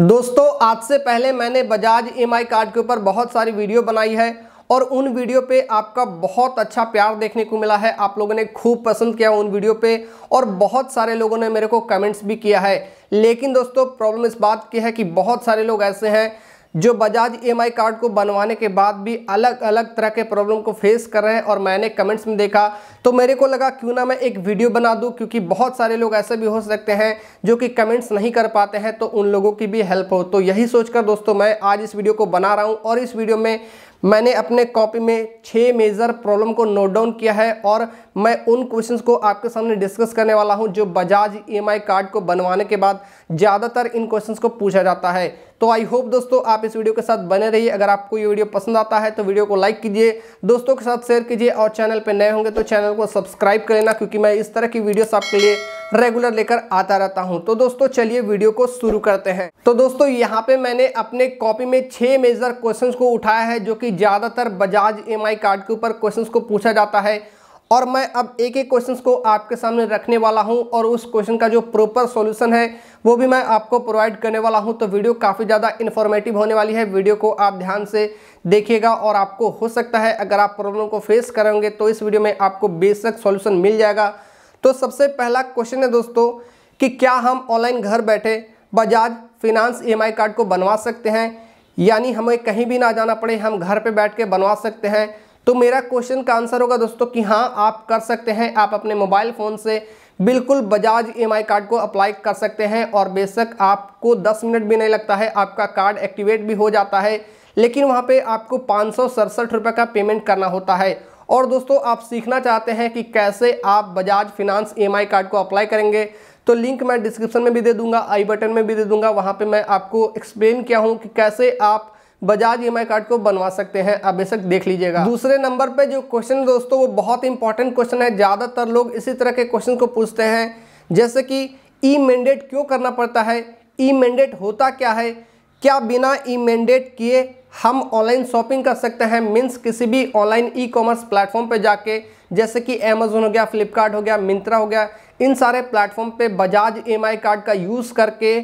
दोस्तों आज से पहले मैंने बजाज एम e कार्ड के ऊपर बहुत सारी वीडियो बनाई है और उन वीडियो पे आपका बहुत अच्छा प्यार देखने को मिला है आप लोगों ने खूब पसंद किया उन वीडियो पे और बहुत सारे लोगों ने मेरे को कमेंट्स भी किया है लेकिन दोस्तों प्रॉब्लम इस बात की है कि बहुत सारे लोग ऐसे हैं जो बजाज ई e कार्ड को बनवाने के बाद भी अलग अलग तरह के प्रॉब्लम को फेस कर रहे हैं और मैंने कमेंट्स में देखा तो मेरे को लगा क्यों ना मैं एक वीडियो बना दूँ क्योंकि बहुत सारे लोग ऐसे भी हो सकते हैं जो कि कमेंट्स नहीं कर पाते हैं तो उन लोगों की भी हेल्प हो तो यही सोचकर दोस्तों मैं आज इस वीडियो को बना रहा हूँ और इस वीडियो में मैंने अपने कॉपी में छः मेजर प्रॉब्लम को नोट डाउन किया है और मैं उन क्वेश्चंस को आपके सामने डिस्कस करने वाला हूं जो बजाज ई e कार्ड को बनवाने के बाद ज़्यादातर इन क्वेश्चंस को पूछा जाता है तो आई होप दोस्तों आप इस वीडियो के साथ बने रहिए अगर आपको ये वीडियो पसंद आता है तो वीडियो को लाइक कीजिए दोस्तों के साथ शेयर कीजिए और चैनल पर नए होंगे तो चैनल को सब्सक्राइब कर लेना क्योंकि मैं इस तरह की वीडियोस आपके लिए रेगुलर लेकर आता रहता हूं तो दोस्तों चलिए वीडियो को शुरू करते हैं तो दोस्तों यहाँ पे मैंने अपने कॉपी में छह मेजर क्वेश्चंस को उठाया है जो कि ज़्यादातर बजाज एमआई कार्ड के ऊपर क्वेश्चंस को पूछा जाता है और मैं अब एक एक क्वेश्चन को आपके सामने रखने वाला हूं और उस क्वेश्चन का जो प्रॉपर सॉल्यूशन है वो भी मैं आपको प्रोवाइड करने वाला हूं तो वीडियो काफ़ी ज़्यादा इन्फॉर्मेटिव होने वाली है वीडियो को आप ध्यान से देखिएगा और आपको हो सकता है अगर आप प्रॉब्लम को फेस करेंगे तो इस वीडियो में आपको बेशक सोल्यूशन मिल जाएगा तो सबसे पहला क्वेश्चन है दोस्तों कि क्या हम ऑनलाइन घर बैठे बजाज फिनांस ई कार्ड को बनवा सकते हैं यानी हमें कहीं भी ना जाना पड़े हम घर पर बैठ के बनवा सकते हैं तो मेरा क्वेश्चन का आंसर होगा दोस्तों कि हाँ आप कर सकते हैं आप अपने मोबाइल फ़ोन से बिल्कुल बजाज ई e कार्ड को अप्लाई कर सकते हैं और बेशक आपको 10 मिनट भी नहीं लगता है आपका कार्ड एक्टिवेट भी हो जाता है लेकिन वहाँ पे आपको पाँच सौ का पेमेंट करना होता है और दोस्तों आप सीखना चाहते हैं कि कैसे आप बजाज फिनांस ई कार्ड को अप्लाई करेंगे तो लिंक मैं डिस्क्रिप्शन में भी दे दूंगा आई बटन में भी दे दूंगा वहाँ पे मैं आपको एक्सप्लेन किया हूँ कि कैसे आप बजाज ई e कार्ड को बनवा सकते हैं आप बेशक देख लीजिएगा दूसरे नंबर पे जो क्वेश्चन दोस्तों वो बहुत इंपॉर्टेंट क्वेश्चन है ज़्यादातर लोग इसी तरह के क्वेश्चन को पूछते हैं जैसे कि ई मैंडेट क्यों करना पड़ता है ई मैंडेट होता क्या है क्या बिना ई मैंडेट किए हम ऑनलाइन शॉपिंग कर सकते हैं मीन्स किसी भी ऑनलाइन ई कॉमर्स प्लेटफॉर्म पे जाके जैसे कि अमेजोन हो गया फ्लिपकार्ट हो गया मिंत्रा हो गया इन सारे प्लेटफॉर्म पे बजाज ई e कार्ड का यूज़ करके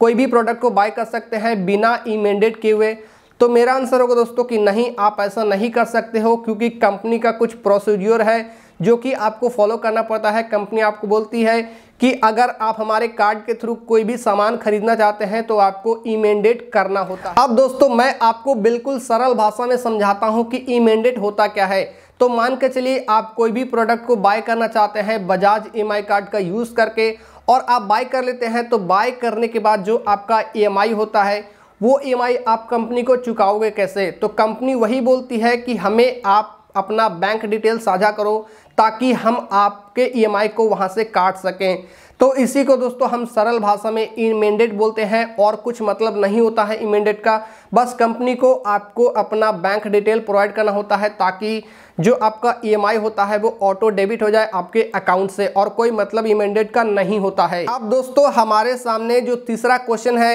कोई भी प्रोडक्ट को बाय कर सकते हैं बिना ई मैंडेट किए हुए तो मेरा आंसर होगा दोस्तों कि नहीं आप ऐसा नहीं कर सकते हो क्योंकि कंपनी का कुछ प्रोसीज्योर है जो कि आपको फॉलो करना पड़ता है कंपनी आपको बोलती है कि अगर आप हमारे कार्ड के थ्रू कोई भी सामान खरीदना चाहते हैं तो आपको मैंडेट करना होता है अब दोस्तों मैं आपको बिल्कुल सरल भाषा में समझाता हूं कि ई मैंडेट होता क्या है तो मान के चलिए आप कोई भी प्रोडक्ट को बाय करना चाहते हैं बजाज ई कार्ड का यूज़ करके और आप बाय कर लेते हैं तो बाय करने के बाद जो आपका ई e होता है वो ई e आप कंपनी को चुकाओगे कैसे तो कंपनी वही बोलती है कि हमें आप अपना बैंक डिटेल साझा करो ताकि हम आपके ईएमआई e को वहाँ से काट सकें तो इसी को दोस्तों हम सरल भाषा में इमेंडेट e e बोलते हैं और कुछ मतलब नहीं होता है इमेंडेट का बस कंपनी को आपको अपना बैंक डिटेल प्रोवाइड करना होता है ताकि जो आपका ईएमआई होता है वो ऑटो डेबिट हो जाए आपके अकाउंट से और कोई मतलब इमेंडेट का नहीं होता है अब दोस्तों हमारे सामने जो तीसरा क्वेश्चन है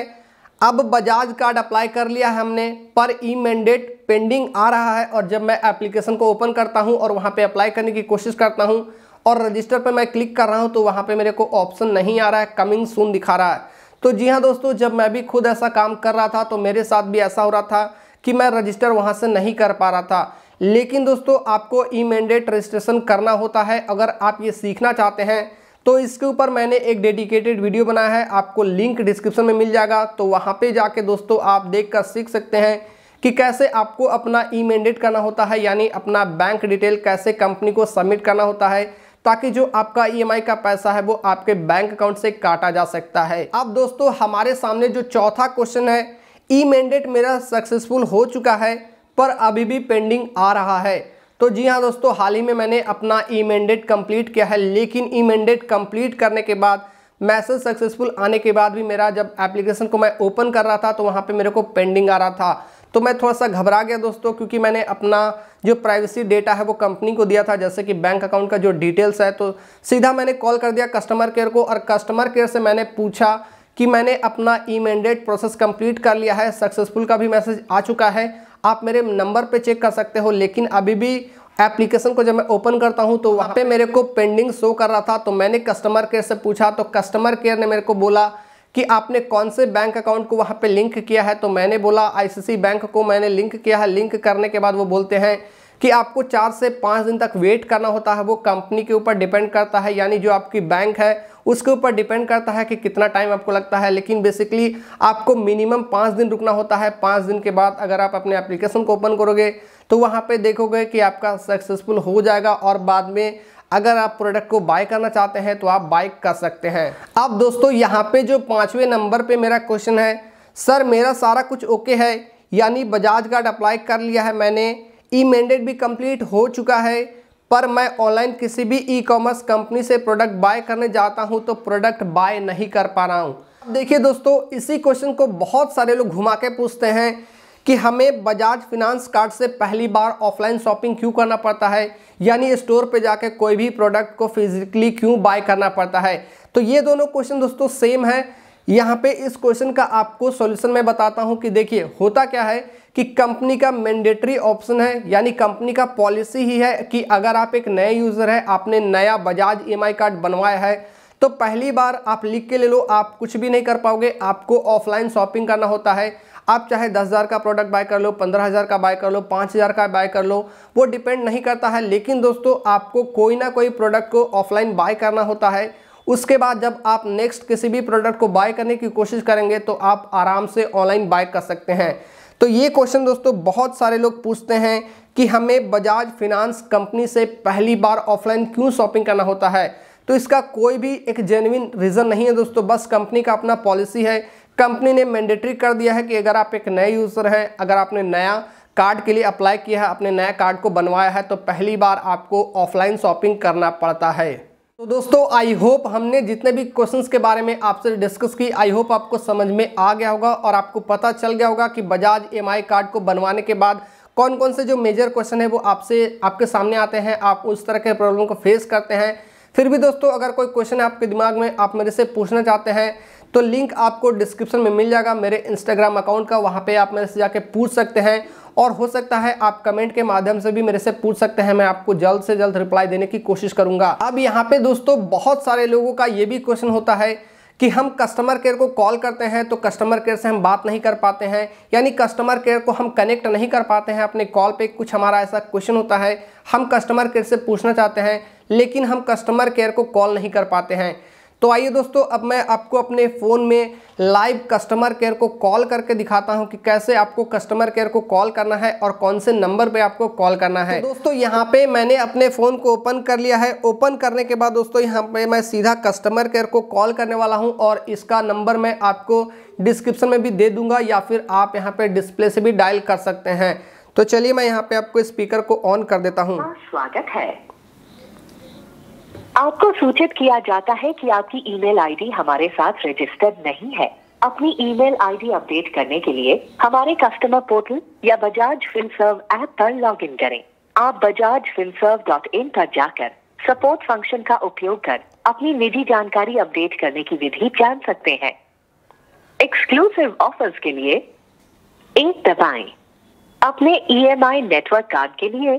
अब बजाज कार्ड अप्लाई कर लिया है हमने पर ई मैंडेट पेंडिंग आ रहा है और जब मैं एप्लीकेशन को ओपन करता हूं और वहां पे अप्लाई करने की कोशिश करता हूं और रजिस्टर पे मैं क्लिक कर रहा हूं तो वहां पे मेरे को ऑप्शन नहीं आ रहा है कमिंग सून दिखा रहा है तो जी हाँ दोस्तों जब मैं भी खुद ऐसा काम कर रहा था तो मेरे साथ भी ऐसा हो रहा था कि मैं रजिस्टर वहाँ से नहीं कर पा रहा था लेकिन दोस्तों आपको ई मैंडेट रजिस्ट्रेशन करना होता है अगर आप ये सीखना चाहते हैं तो इसके ऊपर मैंने एक डेडिकेटेड वीडियो बनाया है आपको लिंक डिस्क्रिप्शन में मिल जाएगा तो वहाँ पे जाके दोस्तों आप देख कर सीख सकते हैं कि कैसे आपको अपना ई मैंडेट करना होता है यानी अपना बैंक डिटेल कैसे कंपनी को सबमिट करना होता है ताकि जो आपका ई e का पैसा है वो आपके बैंक अकाउंट से काटा जा सकता है अब दोस्तों हमारे सामने जो चौथा क्वेश्चन है ई मैंडेट मेरा सक्सेसफुल हो चुका है पर अभी भी पेंडिंग आ रहा है तो जी हाँ दोस्तों हाल ही में मैंने अपना ई मैंडेट कम्प्लीट किया है लेकिन ई मैंडेट कम्प्लीट करने के बाद मैसेज सक्सेसफुल आने के बाद भी मेरा जब एप्लीकेशन को मैं ओपन कर रहा था तो वहाँ पे मेरे को पेंडिंग आ रहा था तो मैं थोड़ा सा घबरा गया दोस्तों क्योंकि मैंने अपना जो प्राइवेसी डेटा है वो कंपनी को दिया था जैसे कि बैंक अकाउंट का जो डिटेल्स है तो सीधा मैंने कॉल कर दिया कस्टमर केयर को और कस्टमर केयर से मैंने पूछा कि मैंने अपना ई मैंडेट प्रोसेस कंप्लीट कर लिया है सक्सेसफुल का भी मैसेज आ चुका है आप मेरे नंबर पे चेक कर सकते हो लेकिन अभी भी एप्लीकेशन को जब मैं ओपन करता हूं तो वहाँ पे मेरे को पेंडिंग शो कर रहा था तो मैंने कस्टमर केयर से पूछा तो कस्टमर केयर ने मेरे को बोला कि आपने कौन से बैंक अकाउंट को वहाँ पे लिंक किया है तो मैंने बोला आईसीसी बैंक को मैंने लिंक किया है लिंक करने के बाद वो बोलते हैं कि आपको चार से पाँच दिन तक वेट करना होता है वो कंपनी के ऊपर डिपेंड करता है यानी जो आपकी बैंक है उसके ऊपर डिपेंड करता है कि कितना टाइम आपको लगता है लेकिन बेसिकली आपको मिनिमम पाँच दिन रुकना होता है पाँच दिन के बाद अगर आप अपने एप्लीकेशन को ओपन करोगे तो वहाँ पर देखोगे कि आपका सक्सेसफुल हो जाएगा और बाद में अगर आप प्रोडक्ट को बाय करना चाहते हैं तो आप बाय कर सकते हैं अब दोस्तों यहाँ पे जो पाँचवें नंबर पे मेरा क्वेश्चन है सर मेरा सारा कुछ ओके है यानी बजाज कार्ड अप्लाई कर लिया है मैंने ई मैंडेट भी कंप्लीट हो चुका है पर मैं ऑनलाइन किसी भी ई कॉमर्स कंपनी से प्रोडक्ट बाय करने जाता हूं तो प्रोडक्ट बाय नहीं कर पा रहा हूं देखिए दोस्तों इसी क्वेश्चन को बहुत सारे लोग घुमा के पूछते हैं कि हमें बजाज फिनांस कार्ड से पहली बार ऑफलाइन शॉपिंग क्यों करना पड़ता है यानी स्टोर पे जाके कोई भी प्रोडक्ट को फिजिकली क्यों बाय करना पड़ता है तो ये दोनों क्वेश्चन दोस्तों सेम है यहाँ पे इस क्वेश्चन का आपको सॉल्यूशन मैं बताता हूँ कि देखिए होता क्या है कि कंपनी का मैंडेटरी ऑप्शन है यानी कंपनी का पॉलिसी ही है कि अगर आप एक नए यूज़र है आपने नया बजाज ई e कार्ड बनवाया है तो पहली बार आप लिख के ले लो आप कुछ भी नहीं कर पाओगे आपको ऑफलाइन शॉपिंग करना होता है आप चाहे दस हज़ार का प्रोडक्ट बाय कर लो पंद्रह हज़ार का बाय कर लो पाँच हज़ार का बाय कर लो वो डिपेंड नहीं करता है लेकिन दोस्तों आपको कोई ना कोई प्रोडक्ट को ऑफलाइन बाय करना होता है उसके बाद जब आप नेक्स्ट किसी भी प्रोडक्ट को बाय करने की कोशिश करेंगे तो आप आराम से ऑनलाइन बाय कर सकते हैं तो ये क्वेश्चन दोस्तों बहुत सारे लोग पूछते हैं कि हमें बजाज फिनांस कंपनी से पहली बार ऑफलाइन क्यों शॉपिंग करना होता है तो इसका कोई भी एक जेन्यन रीज़न नहीं है दोस्तों बस कंपनी का अपना पॉलिसी है कंपनी ने मैंडेटरी कर दिया है कि अगर आप एक नए यूज़र हैं अगर आपने नया कार्ड के लिए अप्लाई किया है अपने नया कार्ड को बनवाया है तो पहली बार आपको ऑफलाइन शॉपिंग करना पड़ता है तो दोस्तों आई होप हमने जितने भी क्वेश्चंस के बारे में आपसे डिस्कस की आई होप आपको समझ में आ गया होगा और आपको पता चल गया होगा कि बजाज एम कार्ड को बनवाने के बाद कौन कौन से जो मेजर क्वेश्चन है वो आपसे आपके सामने आते हैं आप उस तरह के प्रॉब्लम को फेस करते हैं फिर भी दोस्तों अगर कोई क्वेश्चन आपके दिमाग में आप मेरे से पूछना चाहते हैं तो लिंक आपको डिस्क्रिप्शन में मिल जाएगा मेरे इंस्टाग्राम अकाउंट का वहाँ पे आप मेरे से जाके पूछ सकते हैं और हो सकता है आप कमेंट के माध्यम से भी मेरे से पूछ सकते हैं मैं आपको जल्द से जल्द रिप्लाई देने की कोशिश करूंगा अब यहाँ पे दोस्तों बहुत सारे लोगों का ये भी क्वेश्चन होता है कि हम कस्टमर केयर को कॉल करते हैं तो कस्टमर केयर से हम बात नहीं कर पाते हैं यानी कस्टमर केयर को हम कनेक्ट नहीं कर पाते हैं अपने कॉल पे कुछ हमारा ऐसा क्वेश्चन होता है हम कस्टमर केयर से पूछना चाहते हैं लेकिन हम कस्टमर केयर को कॉल नहीं कर पाते हैं तो आइए दोस्तों अब मैं आपको अपने फ़ोन में लाइव कस्टमर केयर को कॉल करके दिखाता हूं कि कैसे आपको कस्टमर केयर को कॉल करना है और कौन से नंबर पे आपको कॉल करना है तो दोस्तों तो यहां पे मैंने अपने फ़ोन को ओपन कर लिया है ओपन करने के बाद दोस्तों यहां पे मैं सीधा कस्टमर केयर को कॉल करने वाला हूँ और इसका नंबर मैं आपको डिस्क्रिप्सन में भी दे दूँगा या फिर आप यहाँ पर डिस्प्ले से भी डायल कर सकते हैं तो चलिए मैं यहाँ पर आपको स्पीकर को ऑन कर देता हूँ हाँ, स्वागत है आपको सूचित किया जाता है कि आपकी ईमेल आईडी हमारे साथ रजिस्टर्ड नहीं है अपनी ईमेल आईडी अपडेट करने के लिए हमारे कस्टमर पोर्टल या बजाज फिनसर्व ऐप पर लॉगिन करें आप बजाज फिनसर्व डॉट इन पर जाकर सपोर्ट फंक्शन का उपयोग कर अपनी निजी जानकारी अपडेट करने की विधि जान सकते हैं एक्सक्लूसिव ऑफर्स के लिए एक दबाएं अपने ईएमआई नेटवर्क कार्ड के लिए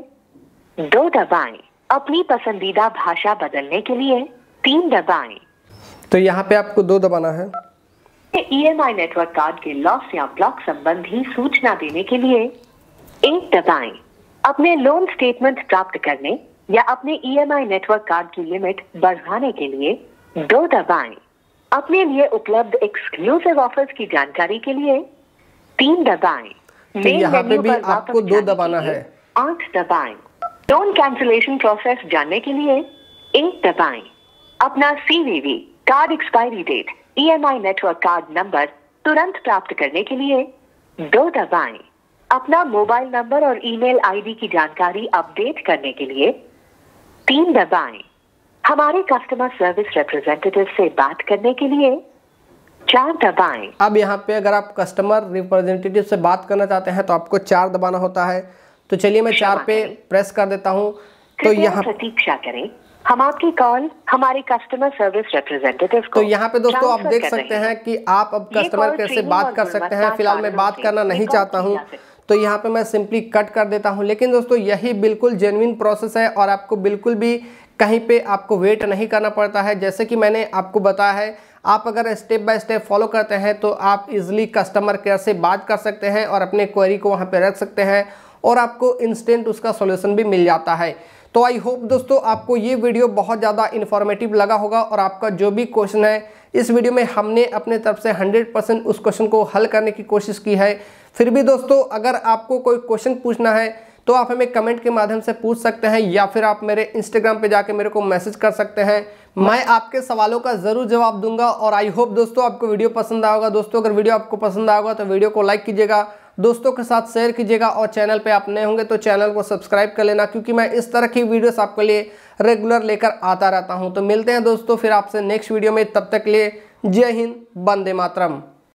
दो दबाएं अपनी पसंदीदा भाषा बदलने के लिए तीन दबाएं। तो यहाँ पे आपको दो दबाना है E M I network card के लॉस या ब्लॉक संबंधी सूचना देने के लिए एक दबाएं। अपने लोन स्टेटमेंट प्राप्त करने या अपने E M I network card की लिमिट बढ़ाने के लिए दो दबाएं। अपने लिए उपलब्ध एक्सक्लूसिव ऑफर्स की जानकारी के लिए तीन दबाएं। तो यहाँ पे भी आपको दो दबाना है आठ दबाएं। लोन कैंसिलेशन प्रोसेस जानने के लिए एक दबाए अपना CVV card expiry date EMI network card number तुरंत प्राप्त करने के लिए दो दबाए अपना मोबाइल नंबर और ईमेल आईडी की जानकारी अपडेट करने के लिए तीन दबाए हमारे कस्टमर सर्विस रिप्रेजेंटेटिव से बात करने के लिए चार दबाएं अब यहाँ पे अगर आप कस्टमर रिप्रेजेंटेटिव से बात करना चाहते हैं तो आपको चार दबाना होता है तो चलिए मैं चार पे प्रेस कर देता हूँ तो यहाँ प्रतीक्षा करें हम आपकी कॉल हमारे कस्टमर सर्विस रिप्रेजेंटेटिव को तो यहाँ पे दोस्तों आप देख सकते हैं कि आप अब कस्टमर केयर से बात कर सकते हैं फिलहाल मैं बात करना नहीं चाहता हूँ तो यहाँ पे मैं सिंपली कट कर देता हूँ लेकिन दोस्तों यही बिल्कुल जेनविन प्रोसेस है और आपको बिल्कुल भी कहीं पे आपको वेट नहीं करना पड़ता है जैसे कि मैंने आपको बताया है आप अगर स्टेप बाय स्टेप फॉलो करते हैं तो आप इजिली कस्टमर केयर से बात कर सकते हैं और अपने क्वेरी को वहाँ पे रख सकते हैं और आपको इंस्टेंट उसका सोल्यूशन भी मिल जाता है तो आई होप दोस्तों आपको ये वीडियो बहुत ज़्यादा इन्फॉर्मेटिव लगा होगा और आपका जो भी क्वेश्चन है इस वीडियो में हमने अपने तरफ से 100 परसेंट उस क्वेश्चन को हल करने की कोशिश की है फिर भी दोस्तों अगर आपको कोई क्वेश्चन पूछना है तो आप हमें कमेंट के माध्यम से पूछ सकते हैं या फिर आप मेरे इंस्टाग्राम पे जाके मेरे को मैसेज कर सकते हैं मैं आपके सवालों का ज़रूर जवाब दूंगा और आई होप दोस्तों आपको वीडियो पसंद आएगा दोस्तों अगर वीडियो आपको पसंद आएगा तो वीडियो को लाइक कीजिएगा दोस्तों के साथ शेयर कीजिएगा और चैनल पे आप नए होंगे तो चैनल को सब्सक्राइब कर लेना क्योंकि मैं इस तरह की वीडियोस आपके लिए रेगुलर लेकर आता रहता हूँ तो मिलते हैं दोस्तों फिर आपसे नेक्स्ट वीडियो में तब तक लिए जय हिंद बंदे मातरम